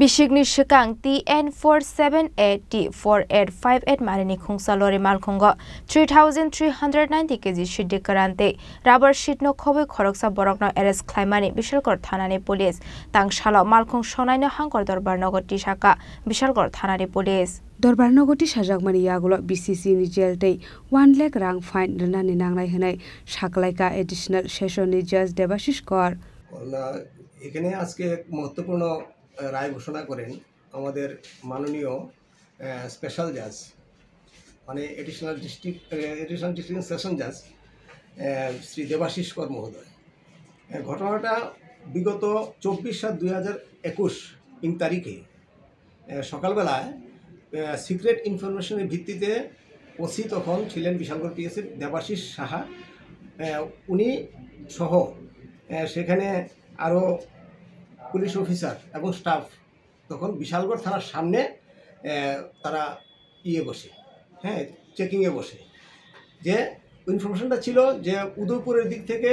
বিশিগনি শিকাং T N four seven eight T four eight five eight মারিনি খুংসা লরি মালখুঙ্গ three thousand three hundred ninety KG সিদ্ধি কারান্তে রাবার শিট ন খবৈ খরকসা বরকন এরেস খ্লাইমানি বিশালগড় থানানি পুলিশ তাংশাল মালখুং সনাইন হাঙ্গর দরবার নগর টি শাখা বিশালগড় থানানি পুলিশ দরবারনগরটি সাজাকমানি ইয়াগুলো বিসিসিনি জেলতেই ওয়ান লেখ রাং ফাইন রেনানি নাংলাই হোনাই সাকলাইকা এডিশনাল সেশন জাজ দেবাশিস কর এখানে আজকে এক মহত্বপূর্ণ রায় ঘোষণা করেন আমাদের মাননীয় স্পেশাল জাজ মানে additional district additional district session জাজ শ্রী দেবাশিস কর মহোদয় ঘটনাটা বিগত চব্বিশ সাত দুই হাজার একুশ ইং তারিখে সকালবেলায় সিক্রেট ইনফরমেশনের ভিত্তিতে ওসি তখন ছিলেন বিশালগড় পিএসির দেবাশিস সাহা উনি সহ সেখানে আরও পুলিশ অফিসার এবং স্টাফ তখন বিশালগড় থানার সামনে তারা ইয়ে বসে হ্যাঁ চেকিংয়ে বসে যে ইনফরমেশনটা ছিল যে উদয়পুরের দিক থেকে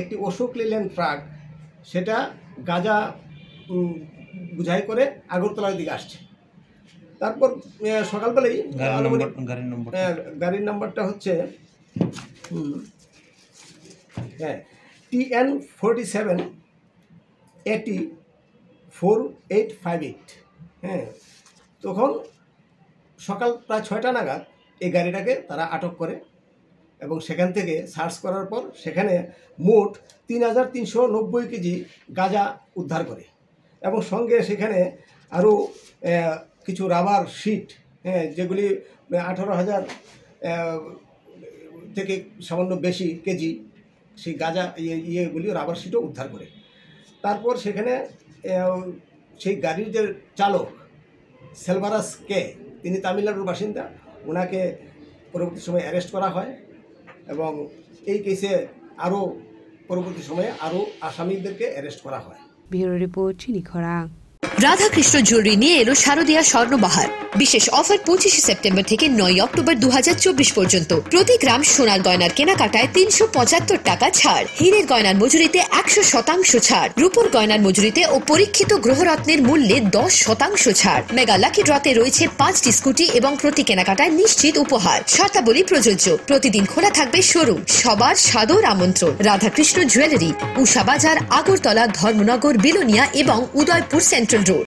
একটি অশোক লেলেন ট্রাক সেটা গাজা বুঝাই করে আগরতলার দিকে আসছে তারপর সকালবেলাই গাড়ির নাম্বারটা হ্যাঁ, হচ্ছে হ্যাঁ TN forty seven AT four eight five eight হ্যাঁ তখন সকাল প্রায় ছয়টা নাগাদ এই গাড়িটাকে তারা আটক করে এবং সেখান থেকে সার্চ করার পর সেখানে মোট তিন হাজার তিনশো নব্বই কেজি গাঁজা উদ্ধার করে এবং সঙ্গে সেখানে আরও কিছু রাবার শিট হ্যাঁ যেগুলি আঠারো হাজার থেকে সামান্য বেশি কেজি সেই গাঁজা ইয়ে, ইয়েগুলি রাবার শিটও উদ্ধার করে তারপর সেখানে সেই গাড়ির যে চালক সেলভারাস কে তিনি তামিলনাড়ুর বাসিন্দা ওনাকে পরবর্তী সময়ে অ্যারেস্ট করা হয় এবং এই কেসে আরও পরবর্তী সময়ে আরও আসামিদেরকে অ্যারেস্ট করা হয় ব্যুরো রিপোর্ট খরা রাধাকৃষ্ণ জুয়েলারি নিয়ে এলো শারদীয়া স্বর্ণবাহার বিশেষ অফার পঁচিশে সেপ্টেম্বর থেকে নয় অক্টোবর দু পর্যন্ত প্রতি গ্রাম সোনার গয়নার কেনাকাটায় তিনশো পঁচাত্তর টাকা ছাড় হীরের গয়নার মজুরিতে একশো শতাংশ ছাড় রূপর গয়নার মজুরিতে ও পরীক্ষিত গ্রহরত্নের মূল্যে দশ শতাংশ ছাড় মেগা লাকি ড্রতে রয়েছে পাঁচটি স্কুটি এবং প্রতি কেনাকাটায় নিশ্চিত উপহার শর্তাবলী প্রযোজ্য প্রতিদিন খোলা থাকবে শোরুম সবার সাদর আমন্ত্রণ রাধাকৃষ্ণ জুয়েলারি উষাবাজার আগরতলা ধর্মনগর বিলোনিয়া এবং উদয়পুর সেন্ট্রাল